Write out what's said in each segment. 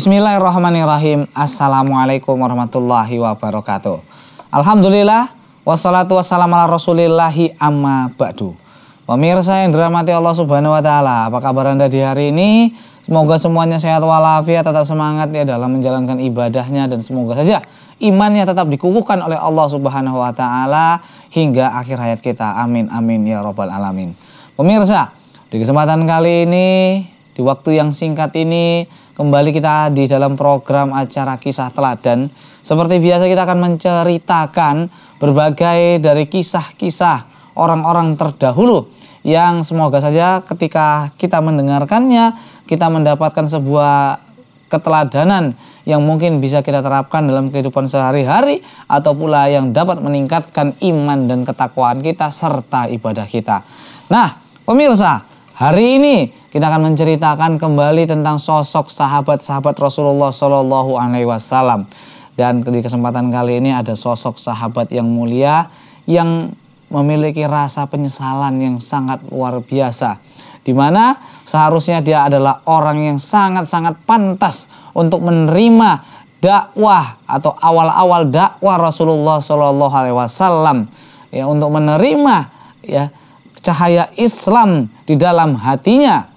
Bismillahirrahmanirrahim. Assalamualaikum warahmatullahi wabarakatuh. Alhamdulillah. Wassalatu wassalamu ala rasulillahi amma ba'du. Pemirsa yang dirahmati Allah subhanahu wa ta'ala. Apa kabar anda di hari ini? Semoga semuanya sehat walafiat, tetap semangat ya dalam menjalankan ibadahnya dan semoga saja imannya tetap dikukuhkan oleh Allah Subhanahu wa taala hingga akhir hayat kita. Amin amin ya robbal alamin. Pemirsa, di kesempatan kali ini di waktu yang singkat ini Kembali kita di dalam program acara kisah teladan. Seperti biasa kita akan menceritakan berbagai dari kisah-kisah orang-orang terdahulu yang semoga saja ketika kita mendengarkannya kita mendapatkan sebuah keteladanan yang mungkin bisa kita terapkan dalam kehidupan sehari-hari atau pula yang dapat meningkatkan iman dan ketakwaan kita serta ibadah kita. Nah, pemirsa, Hari ini kita akan menceritakan kembali tentang sosok sahabat-sahabat Rasulullah Shallallahu Alaihi Wasallam. Dan di kesempatan kali ini ada sosok sahabat yang mulia yang memiliki rasa penyesalan yang sangat luar biasa. Di mana seharusnya dia adalah orang yang sangat-sangat pantas untuk menerima dakwah atau awal-awal dakwah Rasulullah Shallallahu Alaihi Wasallam ya untuk menerima ya cahaya Islam di dalam hatinya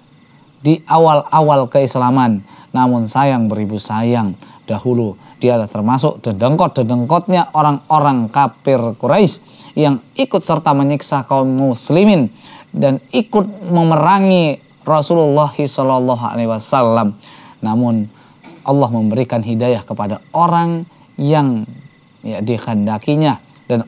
di awal-awal keislaman. Namun sayang beribu sayang dahulu dia termasuk dedengkot-dedengkotnya orang-orang kafir Quraisy yang ikut serta menyiksa kaum muslimin dan ikut memerangi Rasulullah Shallallahu Alaihi Wasallam. Namun Allah memberikan hidayah kepada orang yang ya, dikehendakinya dan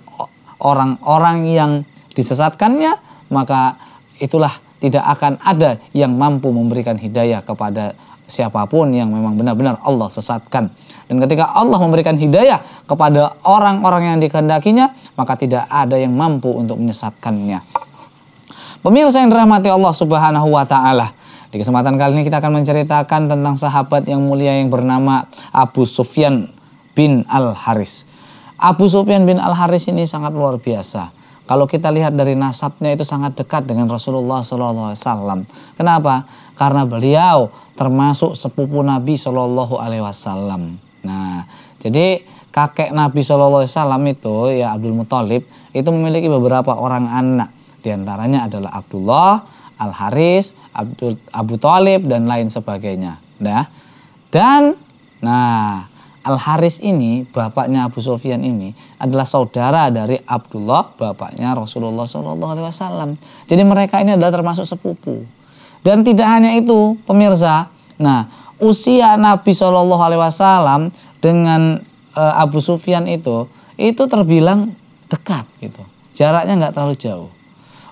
orang-orang yang disesatkannya maka itulah tidak akan ada yang mampu memberikan hidayah kepada siapapun yang memang benar-benar Allah sesatkan. Dan ketika Allah memberikan hidayah kepada orang-orang yang dikehendakinya, maka tidak ada yang mampu untuk menyesatkannya. Pemirsa yang dirahmati Allah Subhanahu wa taala, di kesempatan kali ini kita akan menceritakan tentang sahabat yang mulia yang bernama Abu Sufyan bin Al Haris. Abu Sufyan bin Al Haris ini sangat luar biasa kalau kita lihat dari nasabnya itu sangat dekat dengan Rasulullah SAW. Kenapa? Karena beliau termasuk sepupu Nabi Shallallahu Alaihi Wasallam. Nah, jadi kakek Nabi Shallallahu Alaihi Wasallam itu ya Abdul Muthalib itu memiliki beberapa orang anak. Di antaranya adalah Abdullah, Al Haris, Abdul, Abu Talib dan lain sebagainya. Nah, dan nah Al Haris ini bapaknya Abu Sofyan ini adalah saudara dari Abdullah bapaknya Rasulullah Shallallahu Alaihi Wasallam. Jadi mereka ini adalah termasuk sepupu. Dan tidak hanya itu pemirsa. Nah usia Nabi Shallallahu Alaihi Wasallam dengan e, Abu Sufyan itu itu terbilang dekat gitu. Jaraknya nggak terlalu jauh.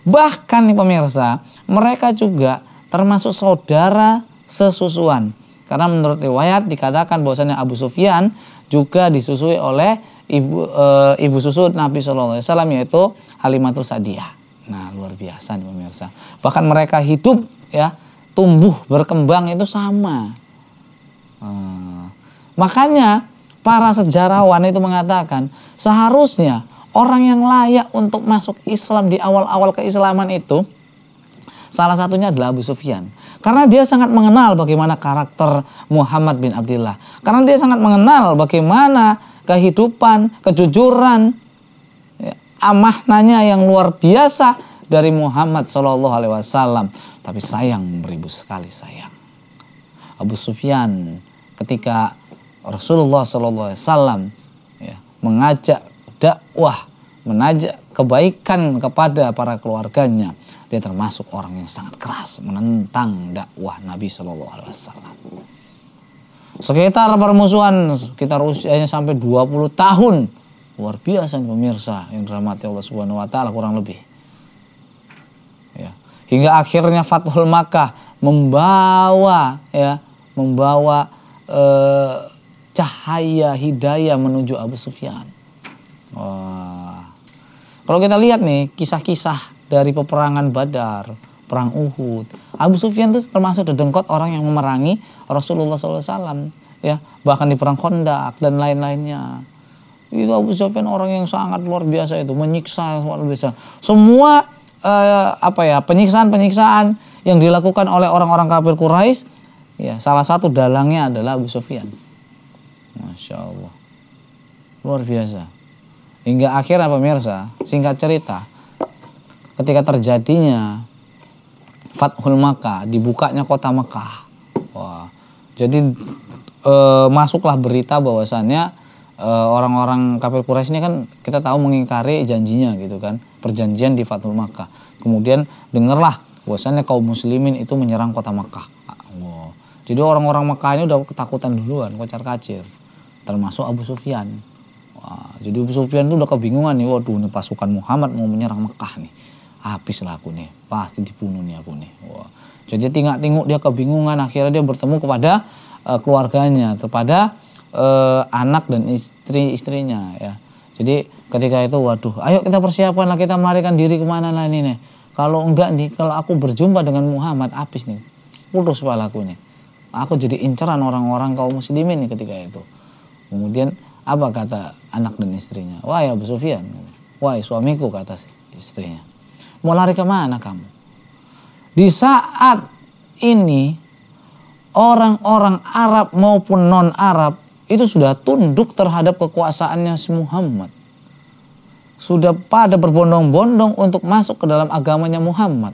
Bahkan nih pemirsa mereka juga termasuk saudara sesusuan karena menurut riwayat dikatakan bahwasanya Abu Sufyan juga disusui oleh ibu e, ibu susu Nabi Shallallahu Alaihi Wasallam yaitu Halimatul Sadiyah. Nah luar biasa nih pemirsa. Bahkan mereka hidup ya tumbuh berkembang itu sama. Hmm. Makanya para sejarawan itu mengatakan seharusnya orang yang layak untuk masuk Islam di awal-awal keislaman itu salah satunya adalah Abu Sufyan. Karena dia sangat mengenal bagaimana karakter Muhammad bin Abdullah. Karena dia sangat mengenal bagaimana kehidupan, kejujuran, ya, amahnanya yang luar biasa dari Muhammad Shallallahu Alaihi Wasallam. Tapi sayang beribu sekali sayang. Abu Sufyan ketika Rasulullah Shallallahu Alaihi Wasallam ya, mengajak dakwah, mengajak kebaikan kepada para keluarganya dia termasuk orang yang sangat keras menentang dakwah Nabi Shallallahu Alaihi Wasallam. Sekitar permusuhan sekitar usianya sampai 20 tahun. Luar biasa nih pemirsa yang dirahmati Allah Subhanahu wa taala kurang lebih. Ya. Hingga akhirnya Fathul Makkah membawa ya, membawa eh, cahaya hidayah menuju Abu Sufyan. Wah. Kalau kita lihat nih kisah-kisah dari peperangan Badar, perang Uhud. Abu Sufyan itu termasuk dedengkot orang yang memerangi Rasulullah SAW, ya bahkan di perang Kondak dan lain-lainnya. Itu Abu Sufyan orang yang sangat luar biasa itu, menyiksa luar biasa. Semua eh, apa ya penyiksaan-penyiksaan yang dilakukan oleh orang-orang kafir Quraisy, ya salah satu dalangnya adalah Abu Sufyan. Masya Allah, luar biasa. Hingga akhirnya pemirsa, singkat cerita, ketika terjadinya Fathul Makkah, dibukanya kota Makkah, Wah. Jadi e, masuklah berita bahwasannya eh, orang-orang kafir Quraisy ini kan kita tahu mengingkari janjinya gitu kan, perjanjian di Fathul Makkah. Kemudian dengarlah bahwasannya kaum muslimin itu menyerang kota Makkah, wah Jadi orang-orang Makkah ini udah ketakutan duluan, kocar-kacir. Termasuk Abu Sufyan. Wah, jadi Abu Sufyan itu udah kebingungan nih, waduh ini pasukan Muhammad mau menyerang Makkah nih habis lah aku nih, pasti dibunuh nih aku nih. Wah. Jadi tinggal tinguk dia kebingungan, akhirnya dia bertemu kepada uh, keluarganya, kepada uh, anak dan istri-istrinya ya. Jadi ketika itu waduh, ayo kita persiapkan lah kita melarikan diri kemana lah ini nih. Kalau enggak nih, kalau aku berjumpa dengan Muhammad habis nih, putus aku nih. Aku jadi incaran orang-orang kaum muslimin nih ketika itu. Kemudian apa kata anak dan istrinya? Wah ya Abu Sufyan, wah suamiku kata istrinya Mau lari kemana kamu? Di saat ini orang-orang Arab maupun non-Arab itu sudah tunduk terhadap kekuasaannya si Muhammad. Sudah pada berbondong-bondong untuk masuk ke dalam agamanya Muhammad.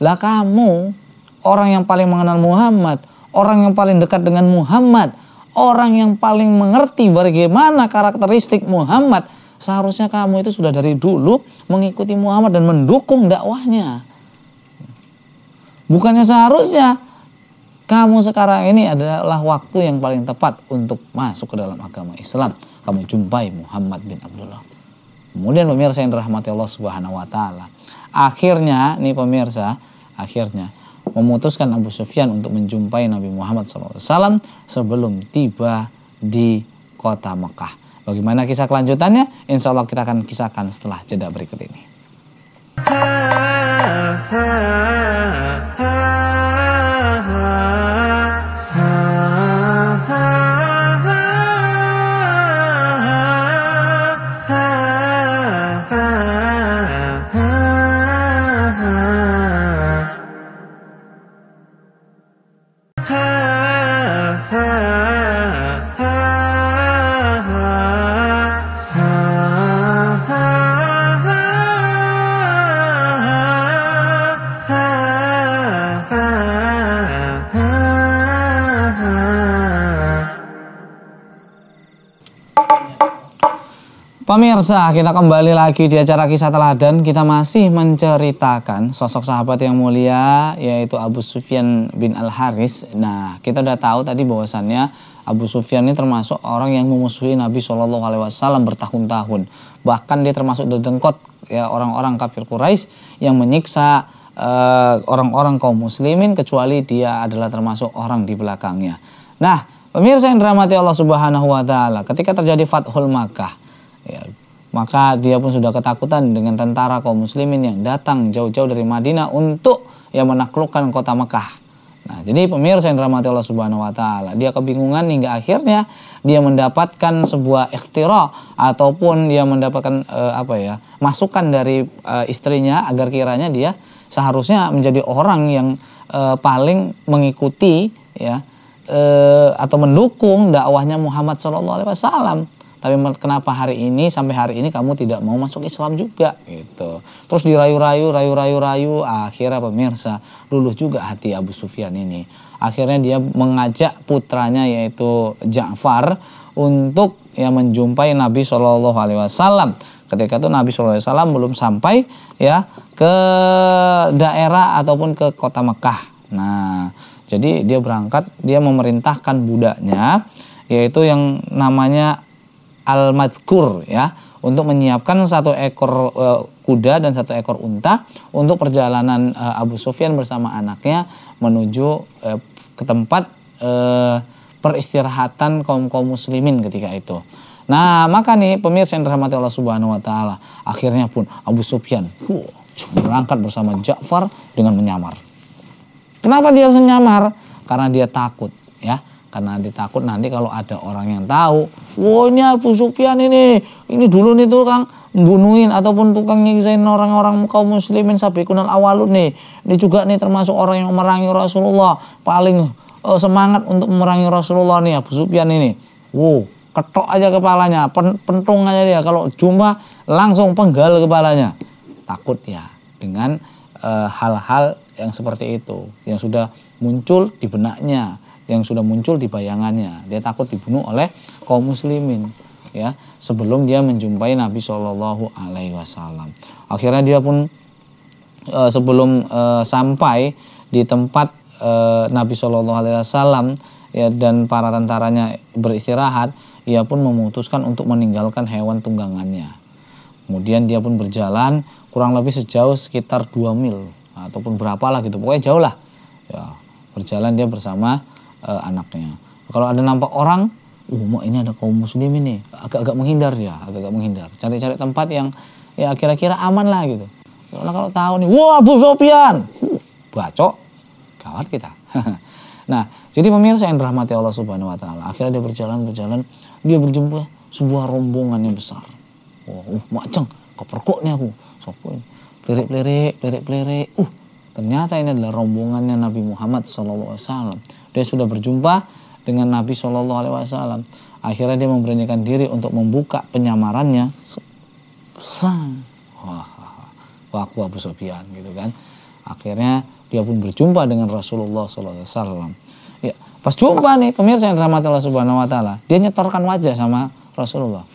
Lah kamu, orang yang paling mengenal Muhammad, orang yang paling dekat dengan Muhammad, orang yang paling mengerti bagaimana karakteristik Muhammad, Seharusnya kamu itu sudah dari dulu mengikuti Muhammad dan mendukung dakwahnya. Bukannya seharusnya kamu sekarang ini adalah waktu yang paling tepat untuk masuk ke dalam agama Islam. Kamu jumpai Muhammad bin Abdullah. Kemudian pemirsa yang dirahmati Allah Subhanahu wa taala. Akhirnya nih pemirsa, akhirnya memutuskan Abu Sufyan untuk menjumpai Nabi Muhammad SAW sebelum tiba di kota Mekah. Bagaimana kisah kelanjutannya? Insya Allah kita akan kisahkan setelah jeda berikut ini. Ah, Pemirsa, kita kembali lagi di acara kisah teladan. Kita masih menceritakan sosok sahabat yang mulia yaitu Abu Sufyan bin Al-Haris. Nah, kita udah tahu tadi bahwasannya Abu Sufyan ini termasuk orang yang memusuhi Nabi Shallallahu Alaihi Wasallam bertahun-tahun. Bahkan dia termasuk dedengkot ya orang-orang kafir Quraisy yang menyiksa eh, orang-orang uh, kaum muslimin kecuali dia adalah termasuk orang di belakangnya. Nah, pemirsa yang dirahmati Allah Subhanahu wa taala, ketika terjadi Fathul Makkah, Ya, maka dia pun sudah ketakutan dengan tentara kaum muslimin yang datang jauh-jauh dari Madinah untuk yang menaklukkan kota Mekah. Nah, jadi pemirsa yang dirahmati Allah Subhanahu wa taala, dia kebingungan hingga akhirnya dia mendapatkan sebuah ikhtira ataupun dia mendapatkan eh, apa ya, masukan dari eh, istrinya agar kiranya dia seharusnya menjadi orang yang eh, paling mengikuti ya atau mendukung dakwahnya Muhammad SAW tapi kenapa hari ini sampai hari ini kamu tidak mau masuk Islam juga gitu. Terus dirayu-rayu, rayu-rayu-rayu, akhirnya pemirsa luluh juga hati Abu Sufyan ini. Akhirnya dia mengajak putranya yaitu Ja'far untuk ya menjumpai Nabi Shallallahu Alaihi Wasallam. Ketika itu Nabi Shallallahu Alaihi Wasallam belum sampai ya ke daerah ataupun ke kota Mekah. Nah, jadi dia berangkat, dia memerintahkan budaknya yaitu yang namanya al-madkur ya untuk menyiapkan satu ekor e, kuda dan satu ekor unta untuk perjalanan e, Abu Sufyan bersama anaknya menuju e, ke tempat e, peristirahatan kaum kaum muslimin ketika itu. Nah, maka nih pemirsa yang dirahmati Allah Subhanahu wa taala, akhirnya pun Abu Sufyan berangkat bersama Ja'far dengan menyamar. Kenapa dia harus menyamar? Karena dia takut, ya karena nanti takut nanti kalau ada orang yang tahu, wah ini Abu Sufyan ini, ini dulu nih tuh Kang membunuhin ataupun tukang nyiksain orang-orang kaum muslimin sampai kunal awalun nih. Ini juga nih termasuk orang yang merangi Rasulullah, paling uh, semangat untuk merangi Rasulullah nih Abu Sufyan ini. Wow, ketok aja kepalanya, pen pentung aja dia kalau cuma langsung penggal kepalanya. Takut ya dengan eh, hal-hal uh, hal -hal yang seperti itu yang sudah muncul di benaknya yang sudah muncul di bayangannya. Dia takut dibunuh oleh kaum muslimin ya sebelum dia menjumpai Nabi Shallallahu alaihi wasallam. Akhirnya dia pun e, sebelum e, sampai di tempat e, Nabi Shallallahu alaihi wasallam ya dan para tentaranya beristirahat, ia pun memutuskan untuk meninggalkan hewan tunggangannya. Kemudian dia pun berjalan kurang lebih sejauh sekitar 2 mil ataupun berapa lah gitu. Pokoknya jauh lah. Ya, berjalan dia bersama uh, anaknya. Kalau ada nampak orang, uh mau ini ada kaum muslim ini, agak-agak menghindar ya agak-agak menghindar. Cari-cari tempat yang ya kira-kira aman lah gitu. karena kalau tahu nih, wah Abu Sofyan, uh, bacok, kawat kita. nah, jadi pemirsa yang dirahmati Allah Subhanahu Wa Taala, akhirnya dia berjalan berjalan, dia berjumpa sebuah rombongan yang besar. Wah, uh, maceng, keperkok nih aku, sopo ini, pelirik pelirik pelirik pelirik, uh, ternyata ini adalah rombongannya Nabi Muhammad SAW dia sudah berjumpa dengan Nabi Shallallahu Alaihi Wasallam. Akhirnya dia memberanikan diri untuk membuka penyamarannya. Sang, wah, waku Abu Sofyan gitu kan. Akhirnya dia pun berjumpa dengan Rasulullah Shallallahu Alaihi Wasallam. Ya, pas jumpa nih pemirsa yang dirahmati Allah Subhanahu Wa Taala, dia nyetorkan wajah sama Rasulullah.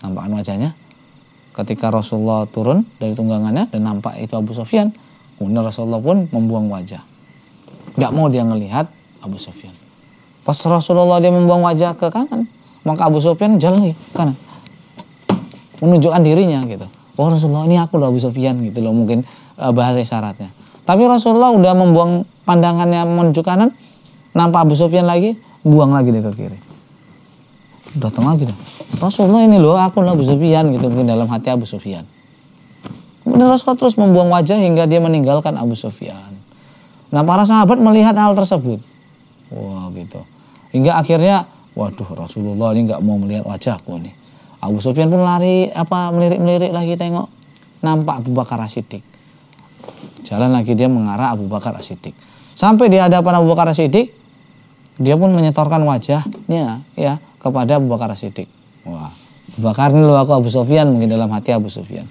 Nampakan wajahnya ketika Rasulullah turun dari tunggangannya dan nampak itu Abu Sofyan. Kemudian Rasulullah pun membuang wajah nggak mau dia ngelihat Abu Sufyan. Pas Rasulullah dia membuang wajah ke kanan, maka Abu Sufyan jalan kan ke kanan. Menunjukkan dirinya gitu. Wah oh, Rasulullah ini aku loh Abu Sufyan gitu loh mungkin eh, bahasa isyaratnya. Tapi Rasulullah udah membuang pandangannya menuju kanan, nampak Abu Sufyan lagi, buang lagi dia ke kiri. Datang lagi dah. Rasulullah ini loh aku loh Abu Sufyan gitu mungkin dalam hati Abu Sufyan. Kemudian Rasulullah terus membuang wajah hingga dia meninggalkan Abu Sufyan. Nah para sahabat melihat hal tersebut. Wah gitu. Hingga akhirnya, waduh Rasulullah ini nggak mau melihat wajahku ini. Abu Sufyan pun lari apa melirik-melirik lagi tengok nampak Abu Bakar As-Siddiq. Jalan lagi dia mengarah Abu Bakar As-Siddiq. Sampai di hadapan Abu Bakar As-Siddiq, dia pun menyetorkan wajahnya ya kepada Abu Bakar As-Siddiq. Wah, Abu Bakar ini loh aku Abu Sufyan mungkin dalam hati Abu Sufyan.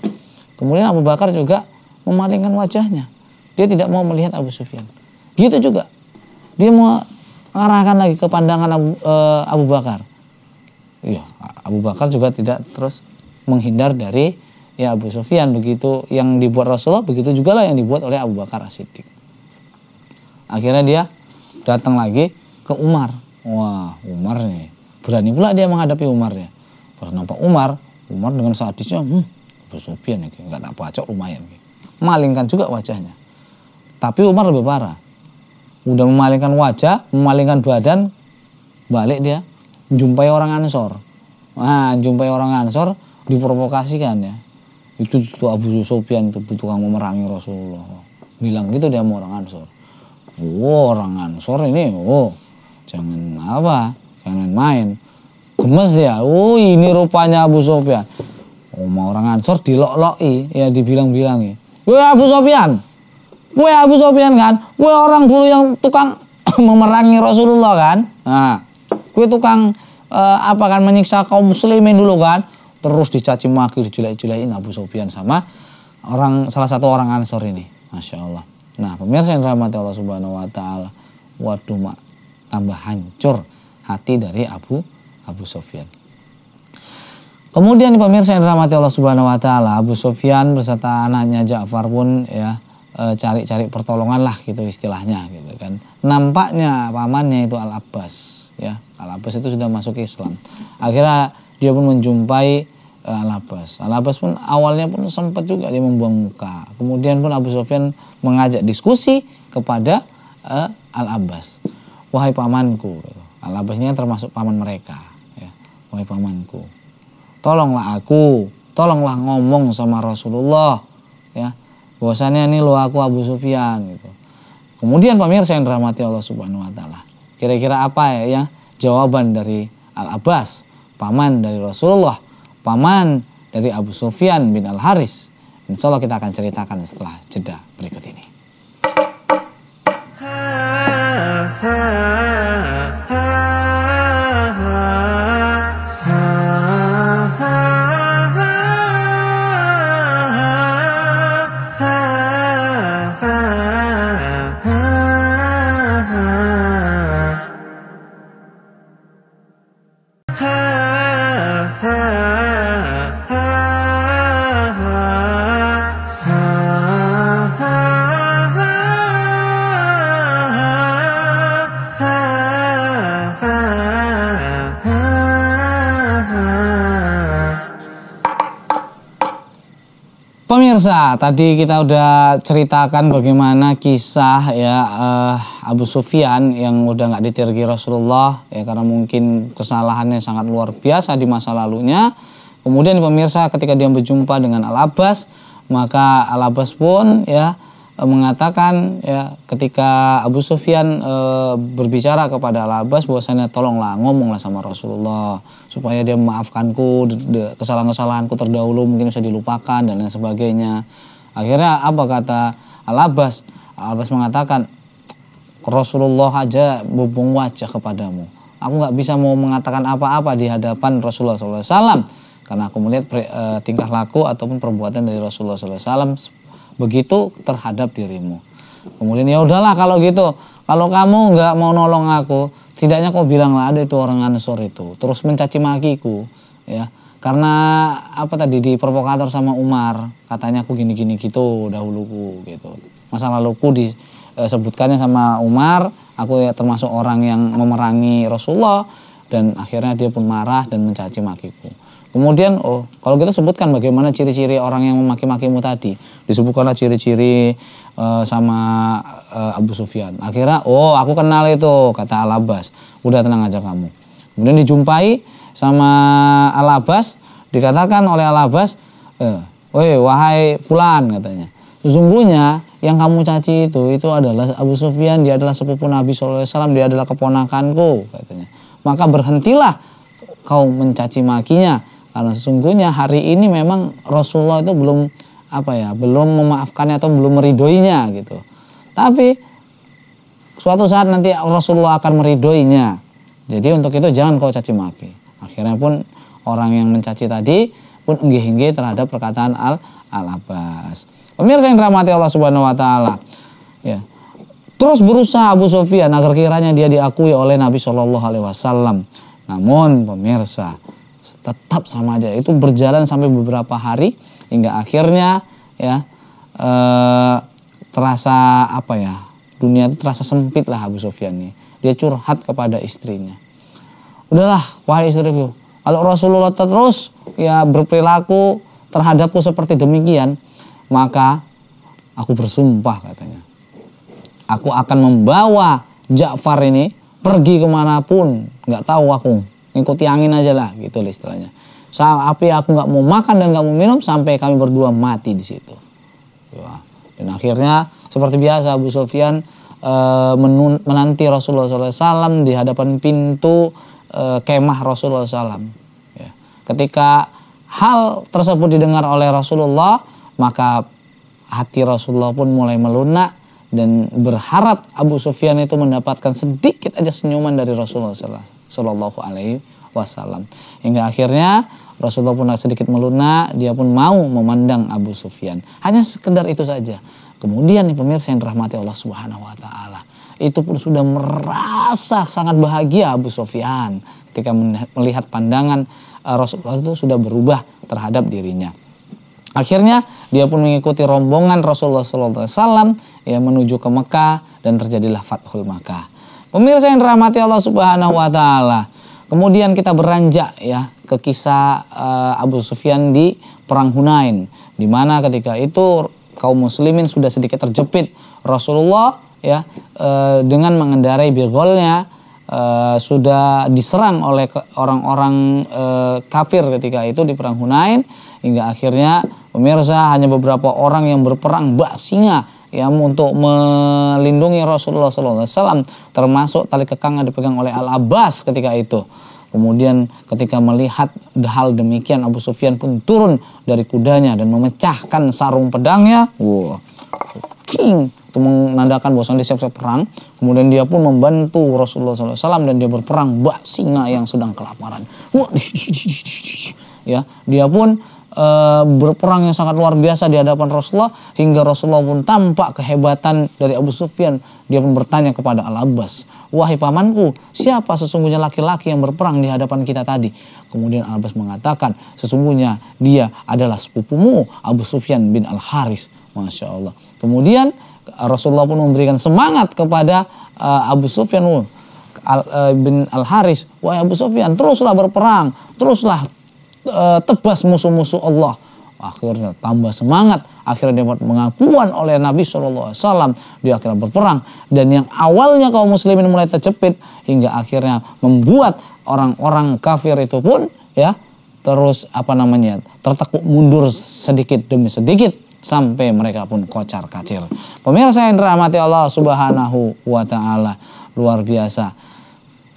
Kemudian Abu Bakar juga memalingkan wajahnya dia tidak mau melihat Abu Sufyan. Gitu juga. Dia mau mengarahkan lagi ke pandangan Abu, uh, Abu Bakar. Iya, Abu Bakar juga tidak terus menghindar dari ya Abu Sufyan begitu yang dibuat Rasulullah begitu juga lah yang dibuat oleh Abu Bakar As-Siddiq. Akhirnya dia datang lagi ke Umar. Wah, Umar nih. Berani pula dia menghadapi Umar ya. Pas nampak Umar, Umar dengan sadisnya, hmm, Abu Sufyan ya, nggak tak pacok lumayan. Malingkan juga wajahnya. Tapi Umar lebih parah. Udah memalingkan wajah, memalingkan badan, balik dia, jumpai orang Ansor. Nah, jumpai orang Ansor, diprovokasikan ya. Itu tuh Abu Sufyan itu tukang memerangi Rasulullah. Bilang gitu dia mau orang Ansor. Wow, oh, orang Ansor ini, oh, jangan apa, jangan main. Gemes dia, oh ini rupanya Abu Sofyan. Oh, mau orang Ansor dilok-loki, ya dibilang-bilangi. Wah Abu Sofyan, Gue Abu Sofyan kan, gue orang dulu yang tukang memerangi Rasulullah kan. Nah, gue tukang eh, apa kan menyiksa kaum muslimin dulu kan. Terus dicaci maki, dijulai jelekin Abu Sofyan sama orang salah satu orang Ansor ini. Masya Allah. Nah, pemirsa yang dirahmati Allah Subhanahu wa taala. Waduh, mak, tambah hancur hati dari Abu Abu Sofyan. Kemudian pemirsa yang dirahmati Allah Subhanahu wa taala, Abu Sofyan beserta anaknya Ja'far pun ya Eh, cari-cari pertolongan lah gitu istilahnya gitu kan. Nampaknya pamannya itu Al Abbas ya. Al Abbas itu sudah masuk Islam. Akhirnya dia pun menjumpai eh, Al Abbas. Al Abbas pun awalnya pun sempat juga dia membuang muka. Kemudian pun Abu Sufyan mengajak diskusi kepada e, eh, Al Abbas. Wahai pamanku, gitu. Al Abbasnya kan termasuk paman mereka. Ya. Wahai pamanku, tolonglah aku, tolonglah ngomong sama Rasulullah. Ya, bahwasannya ini lo aku Abu Sufyan gitu. Kemudian pemirsa yang dirahmati Allah Subhanahu wa taala. Kira-kira apa ya, ya jawaban dari Al Abbas, paman dari Rasulullah, paman dari Abu Sufyan bin Al Haris. Insya Allah kita akan ceritakan setelah jeda berikut ini. pemirsa, tadi kita udah ceritakan bagaimana kisah ya uh, Abu Sufyan yang udah nggak ditergi Rasulullah ya karena mungkin kesalahannya sangat luar biasa di masa lalunya. Kemudian pemirsa ketika dia berjumpa dengan Al Abbas, maka Al Abbas pun ya eh, mengatakan ya ketika Abu Sufyan uh, berbicara kepada Al Abbas bahwasanya tolonglah ngomonglah sama Rasulullah supaya dia memaafkanku kesalahan-kesalahanku terdahulu mungkin bisa dilupakan dan lain sebagainya akhirnya apa kata Al Abbas Al Abbas mengatakan Rasulullah aja bubung wajah kepadamu aku nggak bisa mau mengatakan apa-apa di hadapan Rasulullah SAW karena aku melihat e, tingkah laku ataupun perbuatan dari Rasulullah SAW begitu terhadap dirimu kemudian ya udahlah kalau gitu kalau kamu nggak mau nolong aku Setidaknya kau bilang lah ada itu orang ansor itu. Terus mencaci makiku ya. Karena apa tadi di provokator sama Umar, katanya aku gini-gini gitu dahuluku gitu. Masa laluku disebutkannya eh, sama Umar, aku ya termasuk orang yang memerangi Rasulullah dan akhirnya dia pun marah dan mencaci makiku. Kemudian, oh, kalau kita gitu sebutkan bagaimana ciri-ciri orang yang memaki-makimu tadi, disebutkanlah ciri-ciri Eh, sama uh, Abu Sufyan. Akhirnya, oh aku kenal itu, kata Alabas. Udah tenang aja kamu. Kemudian dijumpai sama Alabas, dikatakan oleh Alabas, eh, woi wahai Fulan katanya. Sesungguhnya yang kamu caci itu, itu adalah Abu Sufyan, dia adalah sepupu Nabi SAW, dia adalah keponakanku katanya. Maka berhentilah kau mencaci makinya. Karena sesungguhnya hari ini memang Rasulullah itu belum apa ya belum memaafkannya atau belum meridoinya gitu tapi suatu saat nanti Rasulullah akan meridoinya jadi untuk itu jangan kau caci maki akhirnya pun orang yang mencaci tadi pun enggih-enggih terhadap perkataan al al Abbas pemirsa yang dirahmati Allah Subhanahu Wa Taala ya terus berusaha Abu Sofyan agar kiranya dia diakui oleh Nabi Shallallahu Alaihi Wasallam namun pemirsa tetap sama aja itu berjalan sampai beberapa hari hingga akhirnya ya eh, terasa apa ya dunia itu terasa sempit lah Abu Sofyan ini dia curhat kepada istrinya udahlah wahai istriku kalau Rasulullah terus ya berperilaku terhadapku seperti demikian maka aku bersumpah katanya aku akan membawa Ja'far ini pergi kemanapun nggak tahu aku ngikuti angin aja lah gitu lah istilahnya Sampai aku nggak mau makan dan nggak mau minum sampai kami berdua mati di situ. Ya. Dan akhirnya seperti biasa Abu Sofyan e, menanti Rasulullah SAW di hadapan pintu e, kemah Rasulullah SAW. Ya. Ketika hal tersebut didengar oleh Rasulullah maka hati Rasulullah pun mulai melunak dan berharap Abu Sufyan itu mendapatkan sedikit aja senyuman dari Rasulullah Sallallahu Alaihi Wasallam hingga akhirnya Rasulullah pun sedikit melunak, dia pun mau memandang Abu Sufyan. Hanya sekedar itu saja. Kemudian nih pemirsa yang dirahmati Allah Subhanahu wa taala, itu pun sudah merasa sangat bahagia Abu Sufyan ketika melihat pandangan uh, Rasulullah itu sudah berubah terhadap dirinya. Akhirnya dia pun mengikuti rombongan Rasulullah wasallam yang menuju ke Mekah dan terjadilah Fathul Makkah. Pemirsa yang dirahmati Allah Subhanahu wa taala, Kemudian kita beranjak ya ke kisah uh, Abu Sufyan di perang Hunain, di mana ketika itu kaum muslimin sudah sedikit terjepit Rasulullah ya uh, dengan mengendarai birgolnya uh, eh, sudah diserang oleh orang-orang uh, kafir ketika itu di perang Hunain hingga akhirnya pemirsa hanya beberapa orang yang berperang bak singa ya untuk melindungi Rasulullah SAW termasuk tali kekang yang dipegang oleh Al Abbas ketika itu. Kemudian ketika melihat hal demikian Abu Sufyan pun turun dari kudanya dan memecahkan sarung pedangnya. Wow. King itu menandakan bahwa dia siap-siap perang. Kemudian dia pun membantu Rasulullah SAW dan dia berperang bak singa yang sedang kelaparan. wow. ya dia pun Eh, berperang yang sangat luar biasa di hadapan Rasulullah hingga Rasulullah pun tampak kehebatan dari Abu Sufyan dia pun bertanya kepada Al Abbas wahai pamanku siapa sesungguhnya laki-laki yang berperang di hadapan kita tadi kemudian Al Abbas mengatakan sesungguhnya dia adalah sepupumu Abu Sufyan bin Al Haris masya Allah kemudian eh, Rasulullah pun memberikan semangat kepada uh, Abu Sufyan Al, uh, bin Al Haris wahai Abu Sufyan teruslah berperang teruslah Eh, tebas musuh-musuh Allah. Akhirnya tambah semangat, akhirnya dapat pengakuan oleh Nabi SAW. Alaihi Dia akhirnya berperang dan yang awalnya kaum muslimin mulai terjepit hingga akhirnya membuat orang-orang kafir itu pun ya terus apa namanya tertekuk mundur sedikit demi sedikit sampai mereka pun kocar kacir. Pemirsa yang dirahmati Allah Subhanahu wa taala luar biasa.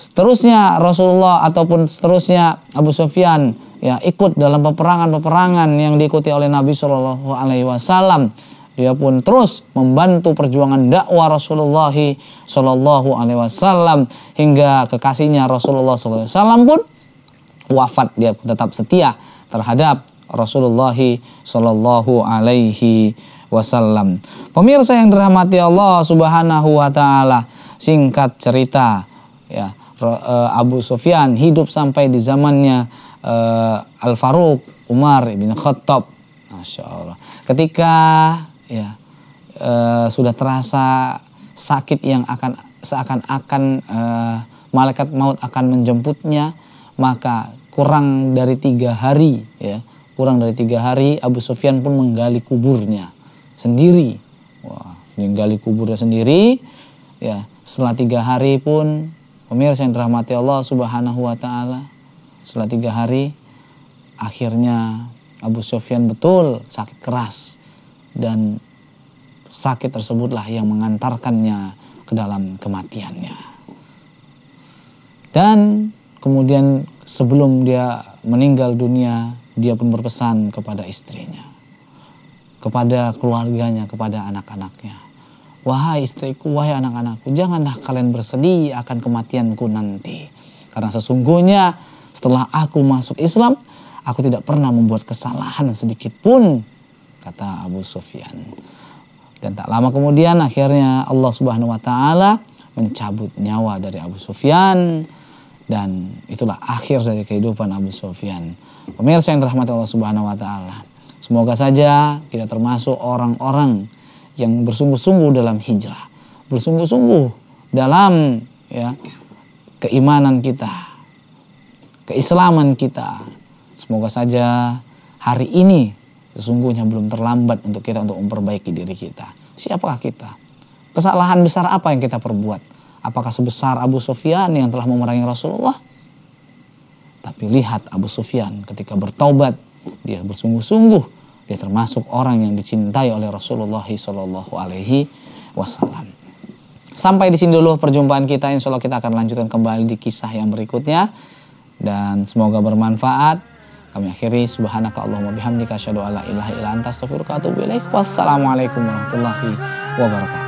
Seterusnya Rasulullah ataupun seterusnya Abu Sufyan ya ikut dalam peperangan-peperangan yang diikuti oleh Nabi Shallallahu Alaihi Wasallam. Dia pun terus membantu perjuangan dakwah Rasulullah Shallallahu Alaihi Wasallam hingga kekasihnya Rasulullah saw pun wafat. Dia tetap setia terhadap Rasulullah Shallallahu Alaihi Wasallam. Pemirsa yang dirahmati Allah Subhanahu Wa Taala. Singkat cerita, ya eh, Abu Sufyan hidup sampai di zamannya uh, eh, Al Faruq Umar bin Khattab Masya Allah ketika ya uh, sudah terasa sakit yang akan seakan-akan uh, eh, malaikat maut akan menjemputnya maka kurang dari tiga hari ya kurang dari tiga hari Abu Sufyan pun menggali kuburnya sendiri wah menggali kuburnya sendiri ya setelah tiga hari pun pemirsa yang dirahmati Allah subhanahu wa ta'ala setelah tiga hari, akhirnya Abu Sofyan betul sakit keras dan sakit tersebutlah yang mengantarkannya ke dalam kematiannya. Dan kemudian sebelum dia meninggal dunia, dia pun berpesan kepada istrinya, kepada keluarganya, kepada anak-anaknya. Wahai istriku, wahai anak-anakku, janganlah kalian bersedih akan kematianku nanti. Karena sesungguhnya setelah aku masuk Islam, aku tidak pernah membuat kesalahan sedikit pun, kata Abu Sufyan. Dan tak lama kemudian akhirnya Allah Subhanahu wa taala mencabut nyawa dari Abu Sufyan dan itulah akhir dari kehidupan Abu Sufyan. Pemirsa yang dirahmati Allah Subhanahu wa taala. Semoga saja kita termasuk orang-orang yang bersungguh-sungguh dalam hijrah, bersungguh-sungguh dalam ya keimanan kita, keislaman kita. Semoga saja hari ini sesungguhnya belum terlambat untuk kita untuk memperbaiki diri kita. Siapakah kita? Kesalahan besar apa yang kita perbuat? Apakah sebesar Abu Sufyan yang telah memerangi Rasulullah? Tapi lihat Abu Sufyan ketika bertobat, dia bersungguh-sungguh dia termasuk orang yang dicintai oleh Rasulullah Shallallahu Alaihi Wasallam. Sampai di sini dulu perjumpaan kita. Insya Allah kita akan lanjutkan kembali di kisah yang berikutnya dan semoga bermanfaat. Kami akhiri subhanaka Allahumma bihamdika asyhadu alla ilaha illa anta astaghfiruka wa atubu ilaik. Wassalamualaikum warahmatullahi wabarakatuh.